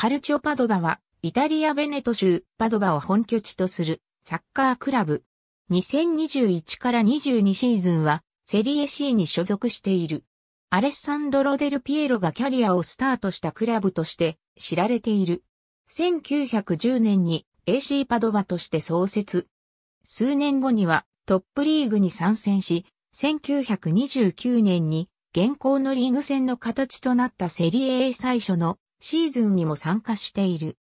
カルチョパドバは、イタリア・ベネト州、パドバを本拠地とする、サッカークラブ。2021から22シーズンは、セリエ C に所属している。アレッサンドロ・デル・ピエロがキャリアをスタートしたクラブとして知られている。1910年に AC パドバとして創設。数年後にはトップリーグに参戦し、1929年に現行のリーグ戦の形となったセリエ A 最初のシーズンにも参加している。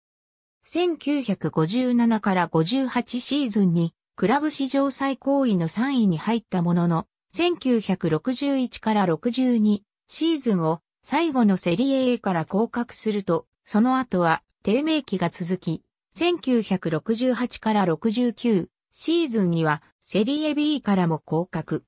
1957から58シーズンにクラブ史上最高位の3位に入ったものの、1961から62シーズンを最後のセリエ A から降格すると、その後は低迷期が続き、1968から69シーズンにはセリエ B からも降格。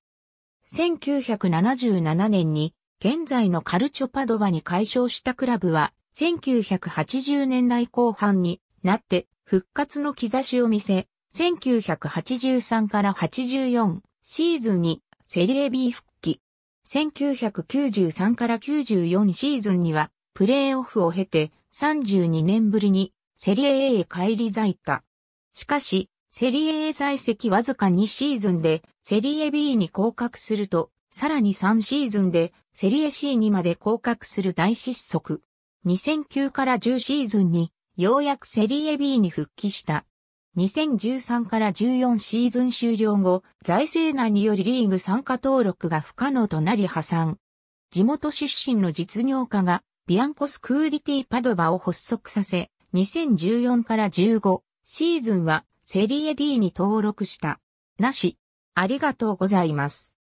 1977年に現在のカルチョパドバに解消したクラブは1980年代後半になって復活の兆しを見せ、1983から84シーズンにセリエ B 復帰。1993から94シーズンにはプレーオフを経て32年ぶりにセリエ A へ返り咲いた。しかし、セリエ A 在籍わずか2シーズンでセリエ B に降格すると、さらに3シーズンでセリエ C にまで降格する大失速。2009から10シーズンに、ようやくセリエ B に復帰した。2013から14シーズン終了後、財政難によりリーグ参加登録が不可能となり破産。地元出身の実業家が、ビアンコスクーディティパドバを発足させ、2014から15シーズンはセリエ D に登録した。なし、ありがとうございます。